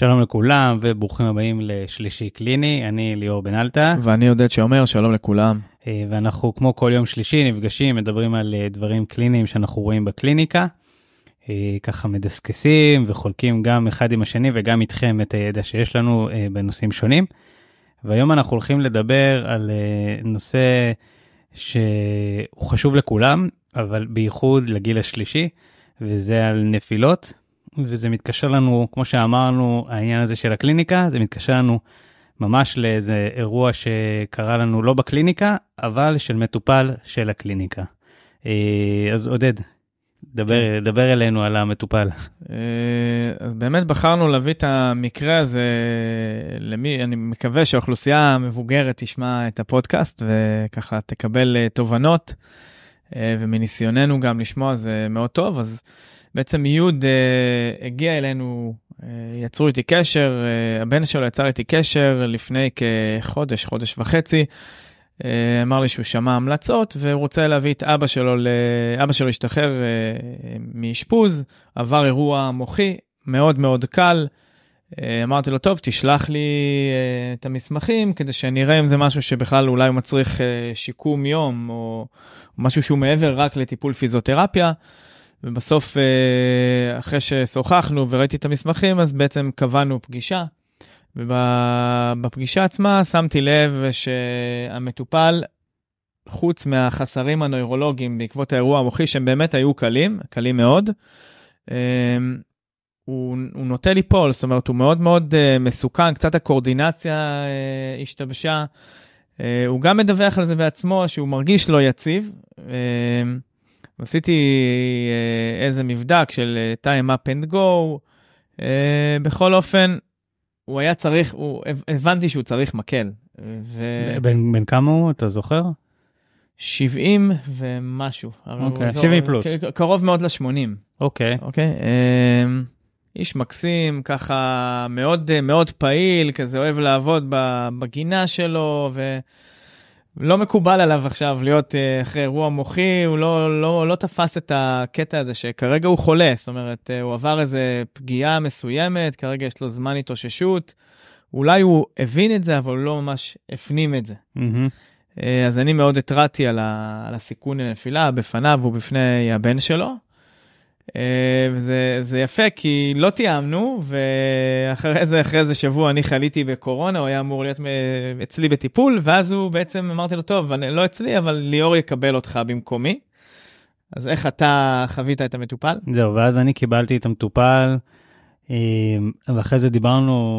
שלום לכולם וברוכים הבאים לשלישי קליני, אני ליאור בן אלטה. ואני עודד שאומר שלום לכולם. אה, ואנחנו כמו כל יום שלישי נפגשים, מדברים על אה, דברים קליניים שאנחנו רואים בקליניקה. אה, ככה מדסקסים וחולקים גם אחד עם השני וגם איתכם את הידע שיש לנו בנושאים שונים. והיום אנחנו הולכים לדבר על נושא שהוא חשוב לכולם, אבל בייחוד לגיל השלישי, וזה על נפילות וזה מתקשר לנו, כמו שאמרנו, העניין הזה של הקליניקה, זה מתקשר לנו ממש לאיזה אירוע שקרה לנו לא בקליניקה, אבל של מטופל של הקליניקה. אה, אז עודד, דבר, כן. דבר אלינו על המטופל. אה, אז באמת בחרנו להביא את המקרה הזה למי, אני מקווה שהאוכלוסייה המבוגרת תשמע את הפודקאסט וככה תקבל אה, תובנות, ומניסיוננו גם לשמוע זה מאוד טוב, אז... בעצם יוד אה, הגיע אלינו, אה, יצרו איתי קשר, אה, הבן שלו יצר איתי קשר לפני כחודש, חודש וחצי. אה, אמר לי שהוא שמע המלצות והוא רוצה להביא את אבא שלו, ל... אבא שלו השתחרר אה, מאשפוז, עבר אירוע מוחי, מאוד מאוד קל. אה, אמרתי לו, טוב, תשלח לי אה, את המסמכים כדי שנראה אם זה משהו שבכלל אולי הוא מצריך אה, שיקום יום או משהו שהוא מעבר רק לטיפול פיזיותרפיה. ובסוף, אה, אחרי ששוחחנו וראיתי את המסמכים, אז בעצם קבענו פגישה. ובפגישה עצמה שמתי לב שהמטופל, חוץ מהחסרים הנוירולוגיים בעקבות האירוע המוחי, שהם באמת היו קלים, קלים מאוד, אה, הוא, הוא נוטה ליפול, זאת אומרת, הוא מאוד מאוד אה, מסוכן, קצת הקואורדינציה השתבשה. הוא גם מדווח על זה בעצמו, שהוא מרגיש לא יציב. עשיתי אה, איזה מבדק של אה, time up and go. אה, בכל אופן, הוא היה צריך, הוא, הבנתי שהוא צריך מקל. ו... בין, בין כמה הוא, אתה זוכר? 70 ומשהו. אוקיי, 70 פלוס. קרוב מאוד ל-80. אוקיי. אוקיי. אמ, איש מקסים, ככה מאוד מאוד פעיל, כזה אוהב לעבוד בגינה שלו, ו... לא מקובל עליו עכשיו להיות אה, אחרי אירוע מוחי, הוא לא, לא, לא תפס את הקטע הזה שכרגע הוא חולה, זאת אומרת, אה, הוא עבר איזו פגיעה מסוימת, כרגע יש לו זמן התאוששות. אולי הוא הבין את זה, אבל הוא לא ממש הפנים את זה. Mm-hmm. אז אני מאוד התרעתי על, ה, על הסיכון לנפילה בפניו ובפני הבן שלו. אה, וזה יפה כי לא תיאמנו ואחרי זה אחרי איזה שבוע אני חליתי בקורונה הוא היה אמור להיות אה, אצלי בטיפול ואז הוא בעצם אמרתי לו טוב אני לא אצלי אבל ליאור יקבל אותך במקומי. אז איך אתה חווית את המטופל? זהו ואז אני קיבלתי את המטופל אה, ואחרי זה דיברנו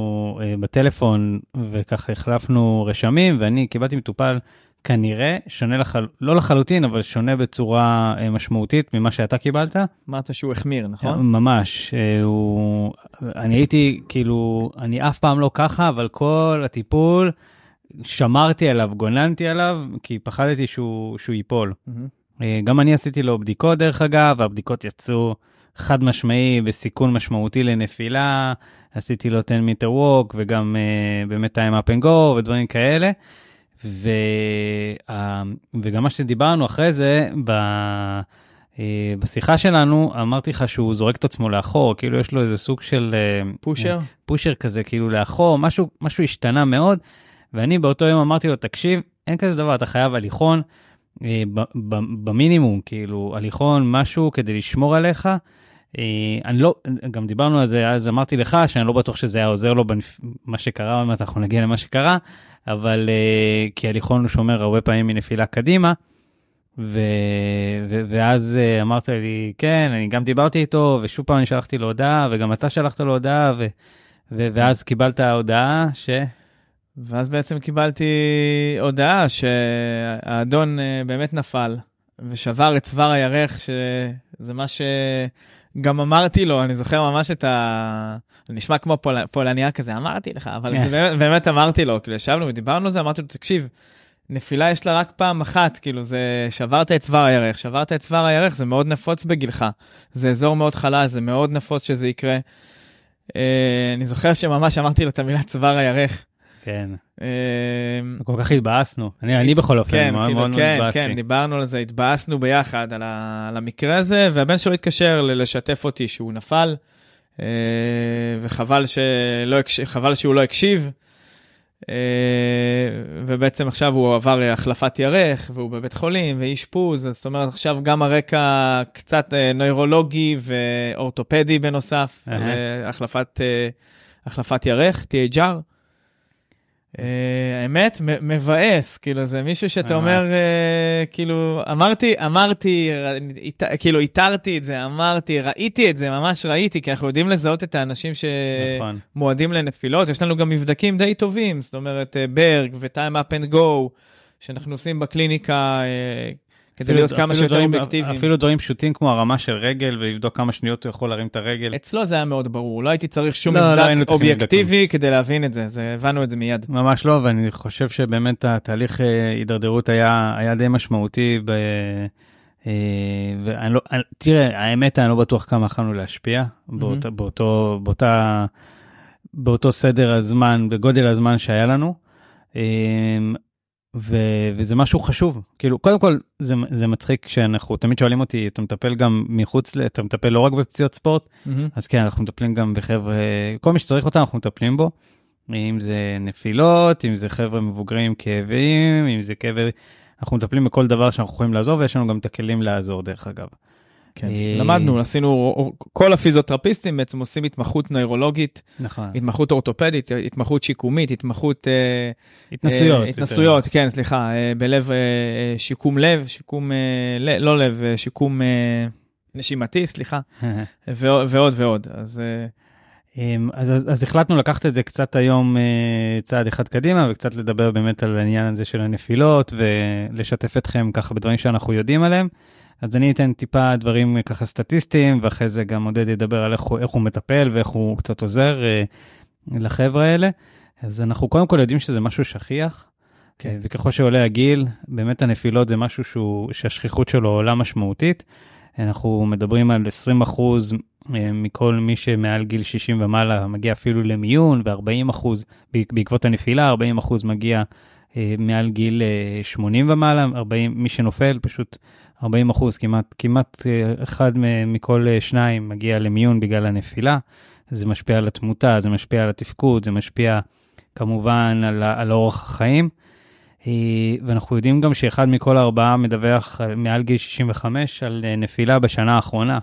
בטלפון וככה החלפנו רשמים ואני קיבלתי מטופל כנראה שונה, לחל... לא לחלוטין, אבל שונה בצורה אה, משמעותית ממה שאתה קיבלת. אמרת שהוא החמיר, נכון? כן, ממש. אה, הוא... אני הייתי, כאילו, אני אף פעם לא ככה, אבל כל הטיפול, שמרתי עליו, גוננתי עליו, כי פחדתי שהוא, שהוא ייפול. Mm-hmm. גם אני עשיתי לו בדיקות, דרך אגב, והבדיקות יצאו חד משמעי בסיכון משמעותי לנפילה, עשיתי לו 10 meter walk, וגם uh, באמת time up and go ודברים כאלה. וה... וגם מה שדיברנו אחרי זה, ב... אה, בשיחה שלנו אמרתי לך שהוא זורק את עצמו לאחור, כאילו יש לו איזה סוג של... אה, פושר? פושר כזה, כאילו לאחור, משהו, משהו השתנה מאוד, ואני באותו יום אמרתי לו, תקשיב, אין כזה דבר, אתה חייב הליכון, אה, במינימום, כאילו, הליכון, משהו כדי לשמור עליך. אה, אני לא, גם דיברנו על זה, אז אמרתי לך שאני לא בטוח שזה היה עוזר לו במה שקרה, אם אנחנו נגיע למה שקרה, אבל אה, כי הליכון הוא שומר הרבה פעמים מנפילה קדימה, ו, ו, ואז אה, אמרת לי, כן, אני גם דיברתי איתו, ושוב פעם אני שלחתי לו הודעה, וגם אתה שלחת לו הודעה, ו, ו, ואז קיבלת הודעה ש... ואז בעצם קיבלתי הודעה שהאדון באמת נפל, ושבר את צוואר הירך, שזה מה ש... גם אמרתי לו, אני זוכר ממש את ה... נשמע כמו פול... פולניה כזה, אמרתי לך, אבל yeah. כן. זה באמת, באמת אמרתי לו, כאילו ישבנו ודיברנו על זה, אמרתי לו, תקשיב, נפילה יש לה רק פעם אחת, כאילו זה שברת את צוואר הירך, שברת את צוואר הירך, זה מאוד נפוץ בגילך, זה אזור מאוד חלש, זה מאוד נפוץ שזה יקרה. אה, אני זוכר שממש אמרתי לו את המילה צוואר הירך, כן. אמ, כל כך התבאסנו, אני בכל אופן, כן, כאילו, כן, כן, דיברנו על זה, התבאסנו ביחד על המקרה הזה, והבן שלו התקשר לשתף אותי שהוא נפל, אה, וחבל לא שהוא לא הקשיב. אה, ובעצם עכשיו הוא עבר אה, החלפת ירך, והוא בבית חולים, ואשפוז, אז זאת אומרת, עכשיו גם הרקע קצת נוירולוגי ואורתופדי בנוסף, החלפת ירך, THR. אה, האמת, מבאס, כאילו, זה מישהו שאתה אומר, אה, כאילו, אמרתי, אמרתי, כאילו, התרתי את זה, אמרתי, ראיתי את זה, ממש ראיתי, כי אנחנו יודעים לזהות את האנשים נכון. שמועדים לנפילות, יש לנו גם מבדקים די טובים, זאת אומרת, אה, ברג ו-time up and go, שאנחנו עושים בקליניקה כדי להיות כמה שיותר אובייקטיביים. אפילו דברים פשוטים כמו הרמה של רגל, ולבדוק כמה שניות הוא יכול להרים את הרגל. אצלו זה היה מאוד ברור, לא הייתי צריך שום לא, לא מבדק אובייקטיבי כדי להבין את זה, הבנו את זה מיד. ממש לא, ואני חושב שבאמת התהליך אה, הידרדרות היה די משמעותי. אה, אה, ואני לא, תראה, האמת, אני לא בטוח כמה יכולנו להשפיע באותה, באותו, באותה, באותו סדר הזמן, בגודל הזמן שהיה לנו. ו- וזה משהו חשוב כאילו קודם כל זה, זה מצחיק שאנחנו תמיד שואלים אותי אתה מטפל גם מחוץ אתה מטפל לא רק בפציעות ספורט mm-hmm. אז כן אנחנו מטפלים גם בחבר'ה כל מי שצריך אותנו אנחנו מטפלים בו. אם זה נפילות אם זה חבר'ה מבוגרים כאבים אם זה כאבי אנחנו מטפלים בכל דבר שאנחנו יכולים לעזור ויש לנו גם את הכלים לעזור דרך אגב. כן. אה, למדנו, עשינו, כל הפיזיותרפיסטים בעצם עושים התמחות נוירולוגית, נכון. התמחות אורתופדית, התמחות שיקומית, התמחות... התנסויות. אה, אה, התנסויות, כן, סליחה, אה, בלב, אה, אה שיקום לב, שיקום, אה, לא לב, אה, שיקום אה, נשימתי, סליחה, ועוד ועוד. אז... אה, אמ, אז, אז, אז החלטנו לקחת את זה קצת היום צעד אחד קדימה וקצת לדבר באמת על העניין הזה של הנפילות ולשתף אתכם ככה בדברים שאנחנו יודעים עליהם. אז אני אתן טיפה דברים ככה סטטיסטיים, ואחרי זה גם עודד ידבר על איך הוא, איך הוא מטפל ואיך הוא קצת עוזר אה, לחבר'ה האלה. אז אנחנו קודם כל יודעים שזה משהו שכיח, כן. אה, וככל שעולה הגיל, באמת הנפילות זה משהו שהוא, שהשכיחות שלו עולה משמעותית. אנחנו מדברים על 20% אחוז אה, מכל מי שמעל גיל 60 ומעלה מגיע אפילו למיון, ו-40% אחוז, בעקבות הנפילה, 40% אחוז מגיע אה, מעל גיל 80 ומעלה, 40, מי שנופל פשוט 40 אחוז, כמעט, כמעט אה, אחד מכל אה, שניים מגיע למיון בגלל הנפילה. זה משפיע על התמותה, זה משפיע על התפקוד, זה משפיע כמובן על, על אורח החיים. אה, ואנחנו יודעים גם שאחד מכל ארבעה מדווח מעל גיל 65 על נפילה בשנה האחרונה.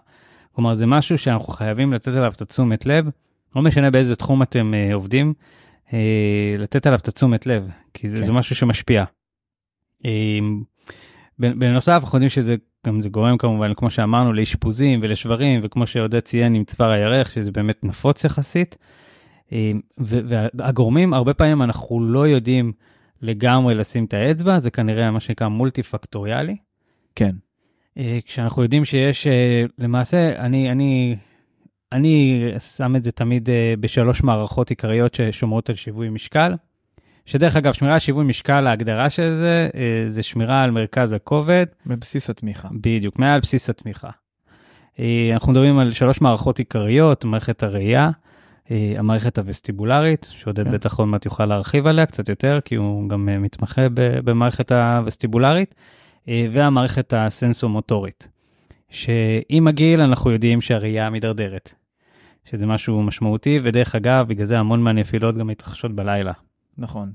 כלומר, זה משהו שאנחנו חייבים לתת עליו את התשומת לב, לא משנה באיזה תחום אתם עובדים, לתת עליו את התשומת לב, כי זה, כן. זה משהו שמשפיע. בנוסף, אנחנו יודעים שזה גם זה גורם כמובן, כמו שאמרנו, לאשפוזים ולשברים, וכמו שעודד ציין עם צוואר הירך, שזה באמת נפוץ יחסית. אה, והגורמים, הרבה פעמים אנחנו לא יודעים לגמרי לשים את האצבע, זה כנראה מה שנקרא מולטי-פקטוריאלי. כן. אה, כשאנחנו יודעים שיש, אה, למעשה, אני, אני, אני שם את זה תמיד בשלוש מערכות עיקריות ששומרות על שיווי משקל. שדרך אגב, שמירה על שיווי משקל, ההגדרה של זה, אה, זה שמירה על מרכז הכובד. בבסיס התמיכה. בדיוק, מעל בסיס התמיכה. אה, אנחנו מדברים על שלוש מערכות עיקריות, מערכת הראייה, אה, המערכת הווסטיבולרית, שעודד כן. בטח עוד מעט יוכל להרחיב עליה קצת יותר, כי הוא גם מתמחה במערכת הווסטיבולרית, והמערכת הסנסו-מוטורית, שעם הגיל אנחנו יודעים שהראייה מידרדרת, שזה משהו משמעותי, ודרך אגב, בגלל זה המון מהנפילות גם מתרחשות בלילה, נכון.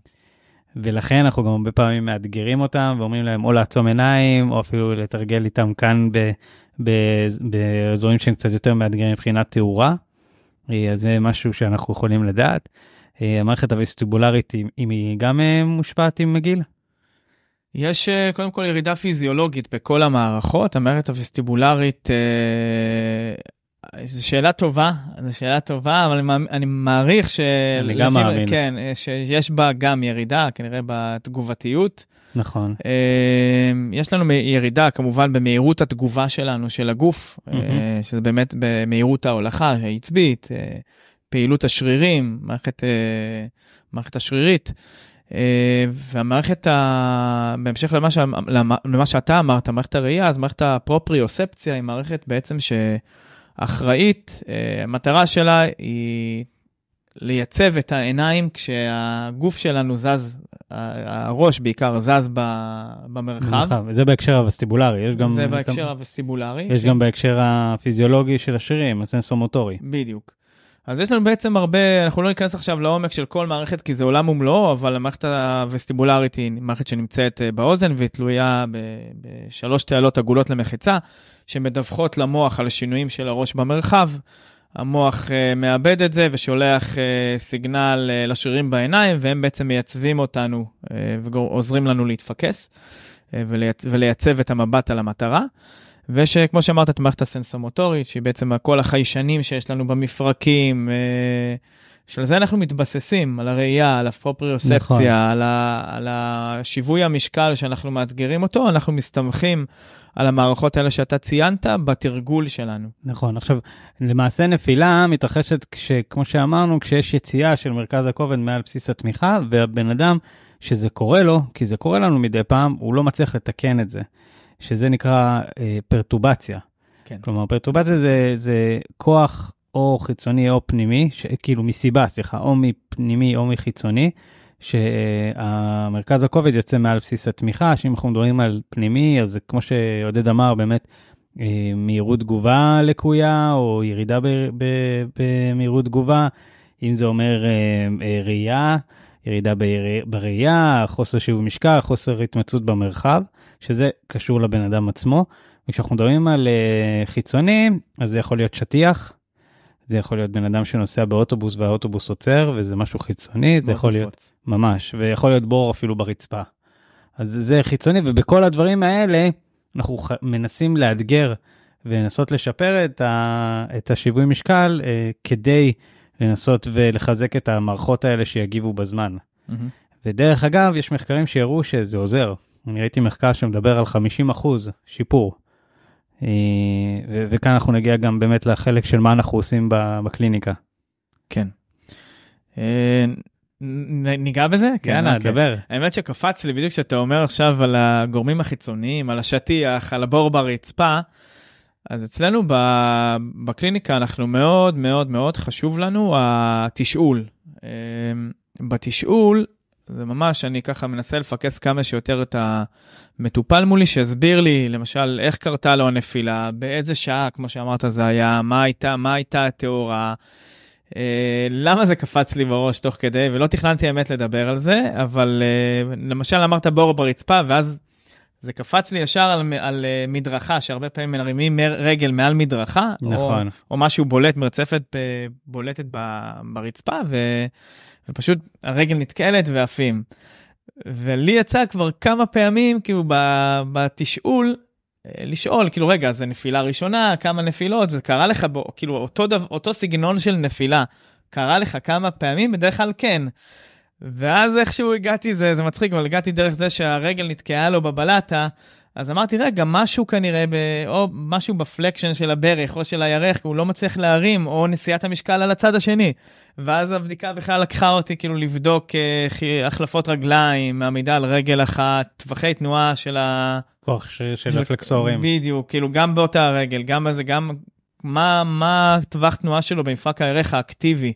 ולכן אנחנו גם הרבה פעמים מאתגרים אותם ואומרים להם או לעצום עיניים או אפילו לתרגל איתם כאן ב, ב, באזורים שהם קצת יותר מאתגרים מבחינת תאורה. אה, אז זה משהו שאנחנו יכולים לדעת. אה, המערכת הוויסטיבולרית, אם היא גם אה, מושפעת עם הגיל? יש קודם כל ירידה פיזיולוגית בכל המערכות, המערכת הווסטיבולרית זו שאלה טובה, זו שאלה טובה, אבל אני, מעריך ש... אני גם מאמין. כן, שיש בה גם ירידה, כנראה בתגובתיות. נכון. אמ, יש לנו ירידה, כמובן, במהירות התגובה שלנו, של הגוף, אה, שזה באמת במהירות ההולכה העצבית, אה, פעילות השרירים, מערכת, אה, מערכת השרירית. והמערכת, ה... בהמשך למה, ש... למה שאתה אמרת, מערכת הראייה, אז מערכת הפרופריוספציה היא מערכת בעצם ש... אחראית, אה, המטרה שלה היא לייצב את העיניים כשהגוף שלנו זז, הראש בעיקר זז במרחב. זה בהקשר הווסטיבולרי, יש גם... זה בהקשר הווסטיבולרי. יש גם בהקשר הפיזיולוגי של השרירים, הסנסומוטורי. בדיוק. אז יש לנו בעצם הרבה, אנחנו לא ניכנס עכשיו לעומק של כל מערכת כי זה עולם ומלואו, אבל המערכת הווסטיבולרית היא מערכת שנמצאת אה, באוזן והיא תלויה בשלוש תעלות עגולות למחצה, שמדווחות למוח על השינויים של הראש במרחב. המוח uh, מאבד את זה ושולח uh, סיגנל uh, לשרירים בעיניים, והם בעצם מייצבים אותנו uh, ועוזרים לנו להתפקס uh, ולייצ... ולייצב את המבט על המטרה. ושכמו שאמרת, את מערכת הסנסומוטורית, שהיא בעצם כל החיישנים שיש לנו במפרקים, אה, שעל זה אנחנו מתבססים, על הראייה, על נכון. הפרופריוספציה, נכון. על, ה, על השיווי המשקל שאנחנו מאתגרים אותו, אנחנו מסתמכים על המערכות האלה שאתה ציינת בתרגול שלנו. נכון, עכשיו, למעשה נפילה מתרחשת, כש, כמו שאמרנו, כשיש יציאה של מרכז הכובד מעל בסיס התמיכה, והבן אדם שזה קורה לו, כי זה קורה לנו מדי פעם, הוא לא מצליח לתקן את זה. שזה נקרא אה, פרטובציה. כן. כלומר, פרטובציה זה, זה כוח או חיצוני או פנימי, ש, כאילו מסיבה, סליחה, או מפנימי או מחיצוני, שהמרכז הכובד יוצא מעל בסיס התמיכה, שאם אנחנו מדברים על פנימי, אז זה כמו שעודד אמר, באמת, אה, מהירות תגובה לקויה, או ירידה במהירות תגובה, אם זה אומר אה, אה, ראייה. ירידה בראייה, חוסר שיווי משקל, חוסר התמצאות במרחב, שזה קשור לבן אדם עצמו. וכשאנחנו מדברים על אה, חיצונים, אז זה יכול להיות שטיח, זה יכול להיות בן אדם שנוסע באוטובוס והאוטובוס עוצר, וזה משהו חיצוני, זה יכול להיות... ממש, ויכול להיות בור אפילו ברצפה. אז זה חיצוני, ובכל הדברים האלה, אנחנו ח... מנסים לאתגר ולנסות לשפר את, ה... את השיווי משקל אה, כדי לנסות ולחזק את המערכות האלה שיגיבו בזמן. Mm-hmm. ודרך אגב, יש מחקרים שהראו שזה עוזר. אני ראיתי מחקר שמדבר על 50% אחוז שיפור. אה, ו- וכאן אנחנו נגיע גם באמת לחלק של מה אנחנו עושים בקליניקה. כן. אה, ניגע בזה? כן, יאללה, כן. דבר. האמת שקפץ לי בדיוק כשאתה אומר עכשיו על הגורמים החיצוניים, על השטיח, על הבור ברצפה. אז אצלנו ב, בקליניקה אנחנו מאוד מאוד מאוד חשוב לנו התשאול. אמ, בתשאול זה ממש, אני ככה מנסה לפקס כמה שיותר את המטופל מולי, שיסביר לי, למשל, איך קרתה לו הנפילה, באיזה שעה, כמו שאמרת, זה היה, מה הייתה, מה הייתה התאורה, אה, למה זה קפץ לי בראש תוך כדי, ולא תכננתי האמת לדבר על זה, אבל אה, למשל אמרת בור ברצפה, ואז זה קפץ לי ישר על, על uh, מדרכה, שהרבה פעמים מרימים מר, רגל מעל מדרכה, נכון. או, או משהו בולט, מרצפת ב, אה, בולטת ב, ברצפה, ו, ופשוט הרגל נתקלת ועפים. ולי יצא כבר כמה פעמים, כאילו, בתשאול, אה, לשאול, כאילו, רגע, זה נפילה ראשונה, כמה נפילות, זה קרה לך, בו, כאילו, אותו, דו, אותו סגנון של נפילה, קרה לך כמה פעמים, בדרך כלל כן. ואז איכשהו הגעתי, זה, זה מצחיק, אבל הגעתי דרך זה שהרגל נתקעה לו בבלטה, אז אמרתי, רגע, משהו כנראה, ב... או משהו בפלקשן של הברך או של הירך, הוא לא מצליח להרים, או נשיאת המשקל על הצד השני. ואז הבדיקה בכלל לקחה אותי כאילו לבדוק אה, החלפות רגליים, עמידה על רגל אחת, טווחי תנועה של ה... כוח ש... של, של הפלקסורים. בדיוק, כאילו גם באותה הרגל, גם בזה, גם מה, מה טווח תנועה שלו במפרק הירך האקטיבי.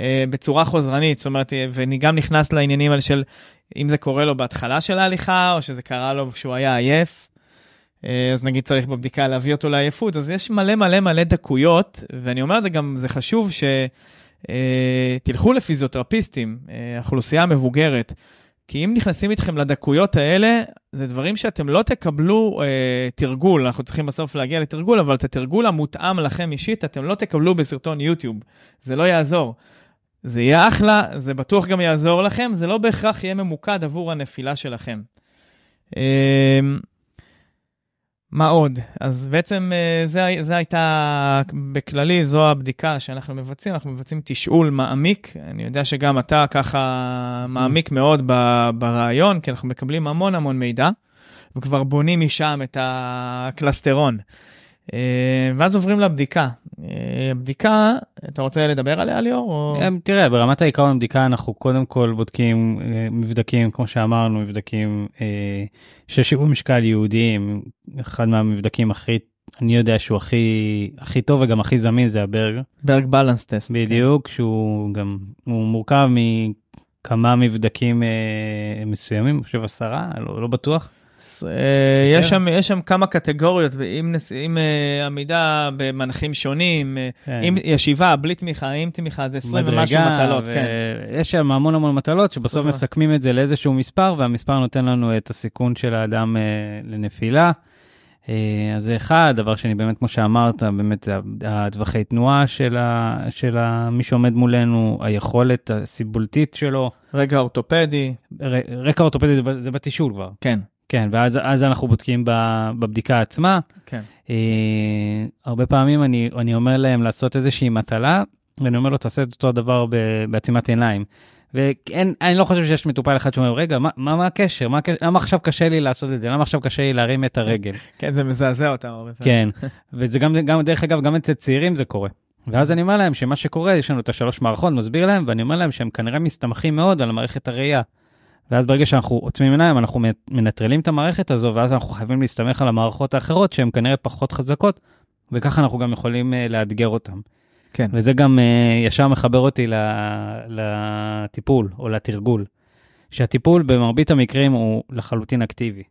אה, בצורה חוזרנית, זאת אומרת, אה, ואני גם נכנס לעניינים האלה של אם זה קורה לו בהתחלה של ההליכה, או שזה קרה לו כשהוא היה עייף, אה, אז נגיד צריך בבדיקה להביא אותו לעייפות, אז יש מלא מלא מלא דקויות, ואני אומר את זה גם, זה חשוב שתלכו אה, לפיזיותרפיסטים, האוכלוסייה אה, המבוגרת, כי אם נכנסים איתכם לדקויות האלה, זה דברים שאתם לא תקבלו אה, תרגול, אנחנו צריכים בסוף להגיע לתרגול, אבל את התרגול המותאם לכם אישית, אתם לא תקבלו בסרטון יוטיוב, זה לא יעזור. זה יהיה אחלה, זה בטוח גם יעזור לכם, זה לא בהכרח יהיה ממוקד עבור הנפילה שלכם. אמ, מה עוד? אז בעצם אה, זה, זה הייתה, בכללי, זו הבדיקה שאנחנו מבצעים, אנחנו מבצעים תשאול מעמיק. אני יודע שגם אתה ככה מעמיק mm. מאוד ב, ברעיון, כי אנחנו מקבלים המון המון מידע, וכבר בונים משם את הקלסטרון. אה, ואז עוברים לבדיקה. אה, בדיקה, אתה רוצה לדבר עליה ליאור? או... אה, תראה, ברמת העיקרון בדיקה אנחנו קודם כל בודקים מבדקים, כמו שאמרנו, מבדקים של שיווי משקל יהודיים, אחד מהמבדקים הכי, אני יודע שהוא הכי, הכי טוב וגם הכי זמין זה הברג. ברג בלנס טסט. כן. בדיוק, כן. שהוא גם, הוא מורכב מכמה מבדקים אה, מסוימים, אני חושב עשרה, לא, לא בטוח. אה, כן. יש שם, כמה קטגוריות, עם, אה, עמידה במנחים שונים, אה, כן. עם ישיבה, בלי תמיכה, עם תמיכה, זה 20 ומשהו מטלות, כן. יש שם המון המון מטלות, שבסוף מסכמים את זה לאיזשהו מספר, והמספר נותן לנו את הסיכון של האדם לנפילה. אז זה אחד, דבר שני, באמת, כמו שאמרת, באמת, הטווחי תנועה של, מי שעומד מולנו, היכולת הסיבולתית שלו. רקע אורתופדי. רקע אורתופדי זה, בתישול כבר. כן. כן, ואז אנחנו בודקים בבדיקה עצמה. כן. אה, הרבה פעמים אני, אני אומר להם לעשות איזושהי מטלה, ואני אומר לו, תעשה את אותו הדבר בעצימת עיניים. ואני לא חושב שיש מטופל אחד שאומר, רגע, מה, מה, מה הקשר? מה, למה עכשיו קשה לי לעשות את זה? למה עכשיו קשה לי להרים את הרגל? כן, זה מזעזע אותם הרבה פעמים. כן, וזה גם, גם, דרך אגב, גם אצל צעירים זה קורה. ואז אני אומר להם שמה שקורה, יש לנו את השלוש מערכות, מסביר להם, ואני אומר להם שהם כנראה מסתמכים מאוד על מערכת הראייה. ואז ברגע שאנחנו עוצמים עיניים, אנחנו מנטרלים את המערכת הזו, ואז אנחנו חייבים להסתמך על המערכות האחרות, שהן כנראה פחות חזקות, וככה אנחנו גם יכולים uh, לאתגר אותן. כן. וזה גם uh, ישר מחבר אותי לטיפול או לתרגול. שהטיפול במרבית המקרים הוא לחלוטין אקטיבי.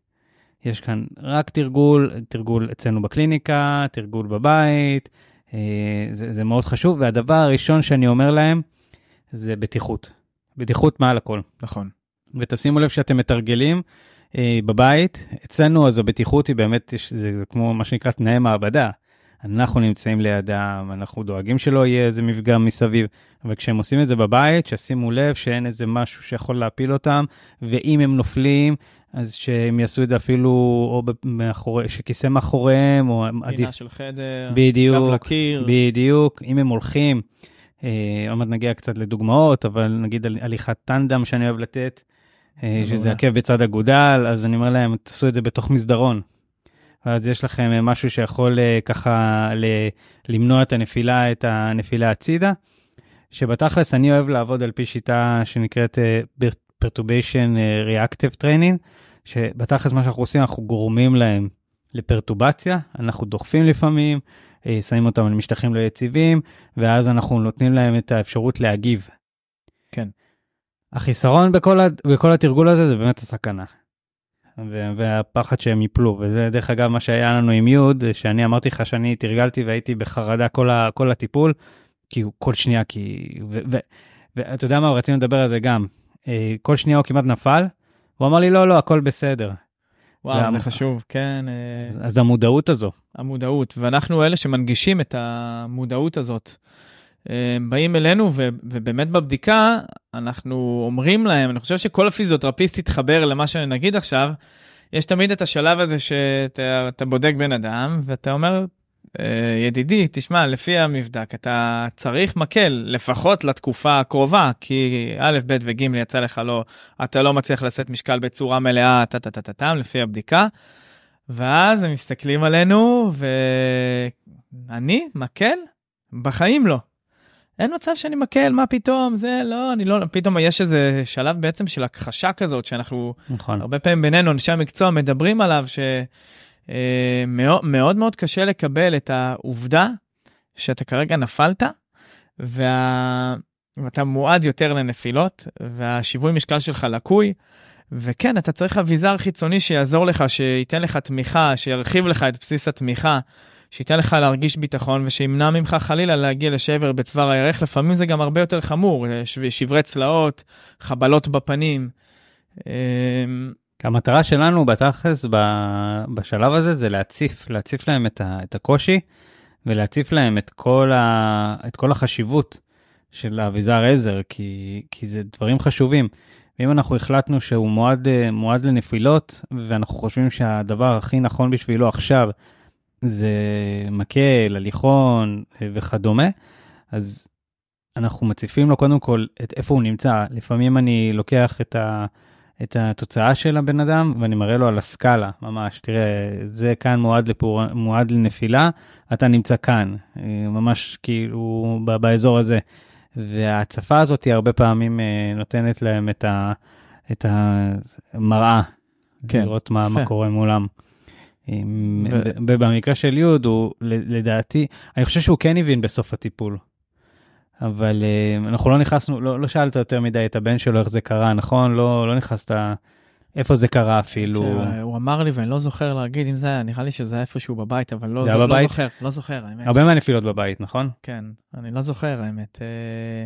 יש כאן רק תרגול, תרגול אצלנו בקליניקה, תרגול בבית, uh, זה, זה מאוד חשוב, והדבר הראשון שאני אומר להם זה בטיחות. בטיחות מעל הכל. נכון. ותשימו לב שאתם מתרגלים אה, בבית. אצלנו אז הבטיחות היא באמת, זה, כמו מה שנקרא תנאי מעבדה. אנחנו נמצאים לידם, אנחנו דואגים שלא יהיה איזה מפגע מסביב, אבל כשהם עושים את זה בבית, שישימו לב שאין איזה משהו שיכול להפיל אותם, ואם הם נופלים, אז שהם יעשו את זה אפילו, או מאחורי, שכיסא מאחוריהם, או פינה עדיף. פינה של חדר, בדיוק, גב לקיר. בדיוק, אם הם הולכים, אה, עוד מעט נגיע קצת לדוגמאות, אבל נגיד הליכת טנדם שאני אוהב לתת, אה, שזה עקב בצד אגודל, אז אני אומר להם, תעשו את זה בתוך מסדרון. אז יש לכם אה, משהו שיכול אה, ככה למנוע את הנפילה, את הנפילה הצידה. שבתכלס אני אוהב לעבוד על פי שיטה שנקראת פרטוביישן ריאקטיב טריינינג, שבתכלס מה שאנחנו עושים, אנחנו גורמים להם לפרטובציה, אנחנו דוחפים לפעמים, שמים אותם על משטחים לא יציבים, ואז אנחנו נותנים להם את האפשרות להגיב. כן, החיסרון בכל, בכל התרגול הזה זה באמת הסכנה. ו... והפחד שהם ייפלו וזה דרך אגב מה שהיה לנו עם יוד שאני אמרתי לך שאני תרגלתי והייתי בחרדה כל, ה, כל הטיפול כי הוא כל שנייה כי ואתה ו... יודע מה רצינו לדבר על זה גם אה, כל שנייה הוא כמעט נפל הוא אמר לי לא לא הכל בסדר. וואו והמ... זה חשוב כן אז, אה. אז המודעות הזו המודעות ואנחנו אלה שמנגישים את המודעות הזאת. הם באים אלינו, ו, ובאמת בבדיקה, אנחנו אומרים להם, אני חושב שכל פיזיותרפיסט יתחבר למה שנגיד עכשיו, יש תמיד את השלב הזה שאתה בודק בן אדם, ואתה אומר, אה, ידידי, תשמע, לפי המבדק, אתה צריך מקל, לפחות לתקופה הקרובה, כי א', ב' וג' יצא לך לא, אתה לא מצליח לשאת משקל בצורה מלאה, טה-טה-טה-טם, לפי הבדיקה. ואז הם מסתכלים עלינו, ואני, מקל? בחיים לא. אין מצב שאני מקל, מה פתאום, זה לא, אני לא, פתאום יש איזה שלב בעצם של הכחשה כזאת, שאנחנו, נכון. הרבה פעמים בינינו, אנשי המקצוע מדברים עליו, שמאוד אה, מאוד, מאוד קשה לקבל את העובדה שאתה כרגע נפלת, וה... ואתה מועד יותר לנפילות, והשיווי משקל שלך לקוי. וכן, אתה צריך אביזר חיצוני שיעזור לך, שייתן לך תמיכה, שירחיב לך את בסיס התמיכה, שייתן לך להרגיש ביטחון ושימנע ממך חלילה להגיע לשבר בצוואר הירך, לפעמים זה גם הרבה יותר חמור, אה, שברי צלעות, חבלות בפנים. אמ, המטרה שלנו בתכלס בשלב הזה זה להציף, להציף להם את, את הקושי ולהציף להם את כל, ה, את כל החשיבות של האביזר עזר, כי, כי זה דברים חשובים. ואם אנחנו החלטנו שהוא מועד, אה, מועד לנפילות ואנחנו חושבים שהדבר הכי נכון בשבילו עכשיו זה מקל, הליכון אה, וכדומה, אז אנחנו מציפים לו קודם כל את איפה הוא נמצא. לפעמים אני לוקח את, ה, את התוצאה של הבן אדם ואני מראה לו על הסקאלה, ממש, תראה, זה כאן מועד, לפור, מועד לנפילה, אתה נמצא כאן, אה, ממש כאילו באזור הזה. וההצפה הזאת היא הרבה פעמים אה, נותנת להם את, ה, את המראה, כן, לראות מה, מה קורה מולם. ובמקרה של יוד הוא לדעתי אני חושב שהוא כן הבין בסוף הטיפול. אבל אה, אנחנו לא נכנסנו לא, לא שאלת יותר מדי את הבן שלו איך זה קרה נכון לא לא נכנסת איפה זה קרה אפילו. הוא אמר לי ואני לא זוכר להגיד אם זה היה נראה לי שזה היה איפשהו בבית אבל לא, זה זו, לא זוכר לא זוכר האמת. הרבה מהנפילות בבית נכון? כן אני לא זוכר האמת. אה,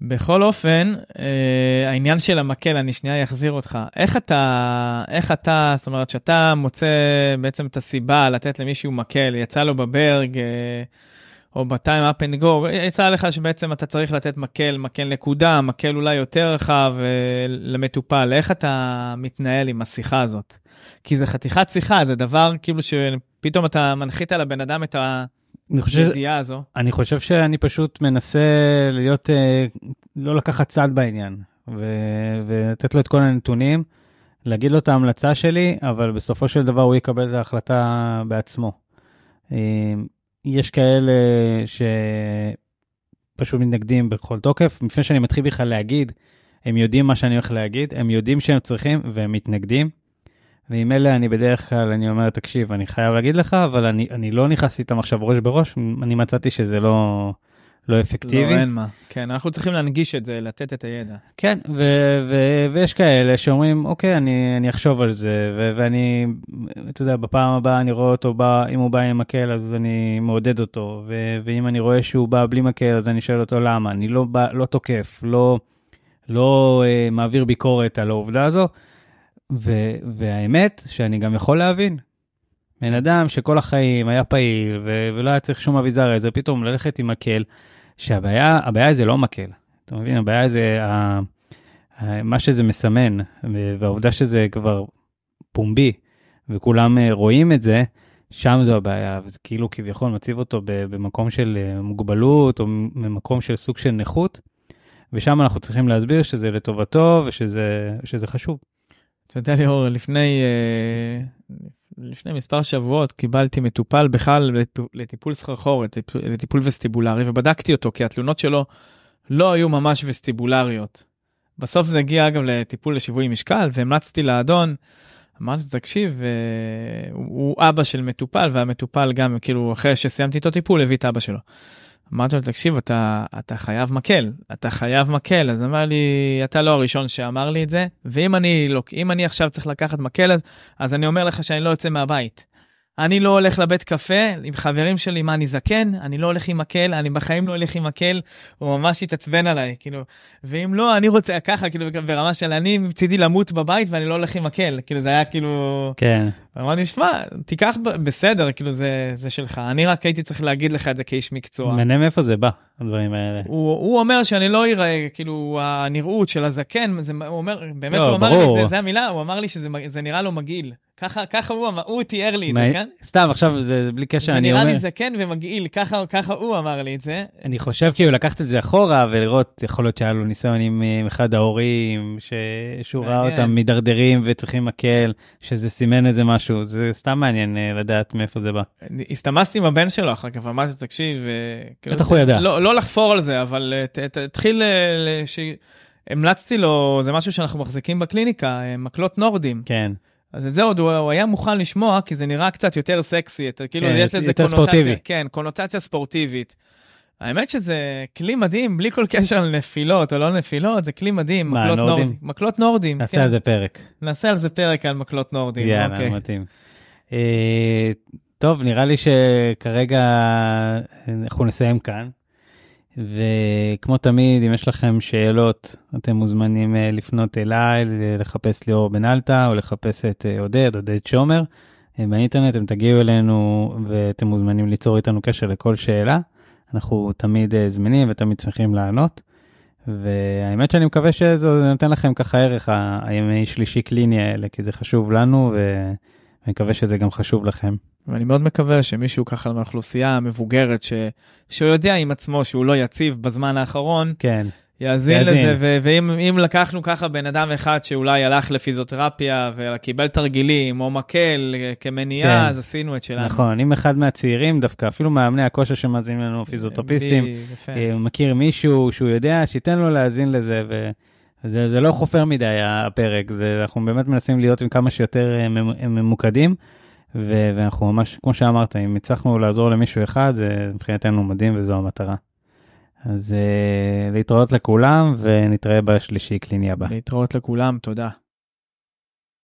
בכל אופן, אה, העניין של המקל, אני שנייה אחזיר אותך. איך אתה, איך אתה, זאת אומרת, שאתה מוצא בעצם את הסיבה לתת למישהו מקל, יצא לו בברג, אה, או בטיים אפ אנד גו, יצא לך שבעצם אתה צריך לתת מקל, מקל נקודה, מקל אולי יותר רחב אה, למטופל. איך אתה מתנהל עם השיחה הזאת? כי זה חתיכת שיחה, זה דבר כאילו שפתאום אתה מנחית על הבן אדם את ה... אני חושב, הזו. אני חושב שאני פשוט מנסה להיות, אה, לא לקחת צד בעניין, ו, ולתת לו את כל הנתונים, להגיד לו את ההמלצה שלי, אבל בסופו של דבר הוא יקבל את ההחלטה בעצמו. אה, יש כאלה שפשוט מתנגדים בכל תוקף, לפני שאני מתחיל בכלל להגיד, הם יודעים מה שאני הולך להגיד, הם יודעים שהם צריכים והם מתנגדים. ועם אלה אני בדרך כלל, אני אומר, תקשיב, אני חייב להגיד לך, אבל אני, אני לא נכנס איתם עכשיו ראש בראש, אני מצאתי שזה לא, לא אפקטיבי. לא, אין מה. כן, אנחנו צריכים להנגיש את זה, לתת את הידע. כן, ו- ו- ויש כאלה שאומרים, אוקיי, אני, אני אחשוב על זה, ו- ואני, אתה יודע, בפעם הבאה אני רואה אותו, בא, אם הוא בא עם מקל, אז אני מעודד אותו, ו- ואם אני רואה שהוא בא בלי מקל, אז אני שואל אותו למה. אני לא, בא, לא תוקף, לא, לא אה, מעביר ביקורת על העובדה הזו. ו- והאמת שאני גם יכול להבין. בן אדם שכל החיים היה פעיל ו- ולא היה צריך שום אביזר איזה, פתאום ללכת עם מקל, שהבעיה, הבעיה זה לא מקל. אתה מבין? הבעיה זה ה- מה שזה מסמן, והעובדה שזה כבר פומבי, וכולם אה, רואים את זה, שם זו הבעיה, וזה כאילו כביכול מציב אותו במקום של אה, מוגבלות, או במקום של סוג של נכות, ושם אנחנו צריכים להסביר שזה לטובתו ושזה חשוב. אתה יודע, ליאור, לפני, אה, לפני מספר שבועות קיבלתי מטופל בכלל לטיפול סחרחורת, לטיפול וסטיבולרי, ובדקתי אותו, כי התלונות שלו לא היו ממש וסטיבולריות. בסוף זה הגיע אגב לטיפול לשיווי משקל, והמלצתי לאדון, אמרתי לו, תקשיב, אה, הוא, הוא אבא של מטופל, והמטופל גם, כאילו, אחרי שסיימתי איתו טיפול, הביא את אבא שלו. אמרתי לו, תקשיב, אתה, אתה חייב מקל, אתה חייב מקל. אז אמר לי, אתה לא הראשון שאמר לי את זה, ואם אני, לא, אני עכשיו צריך לקחת מקל, אז, אז אני אומר לך שאני לא יוצא מהבית. אני לא הולך לבית קפה עם חברים שלי, מה אני זקן? אני לא הולך עם מקל, אני בחיים לא הולך עם מקל, הוא ממש התעצבן עליי, כאילו, ואם לא, אני רוצה ככה, כאילו, ברמה של אני מצידי למות בבית ואני לא הולך עם מקל, כאילו, זה היה כאילו... כן. אמרתי, שמע, תיקח בסדר, כאילו, זה, זה שלך, אני רק הייתי צריך להגיד לך את זה כאיש מקצוע. מעניין מאיפה זה בא, הדברים האלה. הוא, הוא אומר שאני לא אראה, כאילו, הנראות של הזקן, זה, הוא אומר, באמת לא, הוא אמר לי, זה, זה המילה, הוא אמר לי שזה נראה לו מגעיל. ככה, ככה הוא אמר, הוא תיאר לי את זה, כן? סתם, עכשיו זה בלי קשר, אני אומר... זה נראה לי זקן כן ומגעיל, ככה, ככה הוא אמר לי את זה. אני חושב כאילו לקחת את זה אחורה ולראות, יכול להיות שהיה לו ניסיון עם, אה, אחד ההורים, ש... שהוא מעניין. ראה אותם מידרדרים וצריכים מקל, שזה סימן איזה משהו, זה סתם מעניין אה, לדעת מאיפה זה בא. הסתמסתי עם הבן שלו אחר כך, ואמרתי לו, תקשיב, אה, כאילו... בטח הוא ידע. לא, לא לחפור על זה, אבל תתחיל... ש... המלצתי לו, זה משהו שאנחנו מחזיקים בקליניקה, מקלות נורדים. כן. אז את זה עוד הוא, הוא היה מוכן לשמוע, כי זה נראה קצת יותר סקסי, יותר, כאילו כן, יש לזה יותר קונוטציה, ספורטיבי. כן, קונוטציה ספורטיבית. האמת שזה כלי מדהים, בלי כל קשר לנפילות או לא נפילות, זה כלי מדהים, מה, מקלות נורדים? נורדים. מקלות נורדים. נעשה כן. על זה פרק. נעשה על זה פרק על מקלות נורדים, יאללה, אוקיי. מתאים. אה, טוב, נראה לי שכרגע אנחנו נסיים כאן. וכמו תמיד, אם יש לכם שאלות, אתם מוזמנים אה, לפנות אליי, לחפש ליאור בן אלטה או לחפש את אה, עודד, עודד שומר. אה, באינטרנט אתם תגיעו אלינו ואתם מוזמנים ליצור איתנו קשר לכל שאלה. אנחנו תמיד זמינים ותמיד שמחים לענות. והאמת שאני מקווה שזה נותן לכם ככה ערך הימי שלישי קליני האלה, כי זה חשוב לנו ואני מקווה שזה גם חשוב לכם. ואני מאוד מקווה שמישהו ככה מהאוכלוסייה המבוגרת, ש... שהוא יודע עם עצמו שהוא לא יציב בזמן האחרון, כן. יאזין, לזה, ו- ואם לקחנו ככה בן אדם אחד שאולי הלך לפיזיותרפיה וקיבל תרגילים או מקל אה, כמניעה, כן. אז עשינו את שלנו. נכון, אם אחד מהצעירים דווקא, אפילו מאמני הכושר שמאזינים לנו, אה, פיזיותרפיסטים, ב- אה, מכיר מישהו שהוא יודע, שייתן לו להאזין לזה, וזה זה לא חופר מדי הפרק, זה, אנחנו באמת מנסים להיות עם כמה שיותר ממוקדים. ו- ואנחנו ממש, כמו שאמרת, אם הצלחנו לעזור למישהו אחד, זה מבחינתנו מדהים וזו המטרה. אז uh, להתראות לכולם, ונתראה בשלישי קליני הבא. להתראות לכולם, תודה.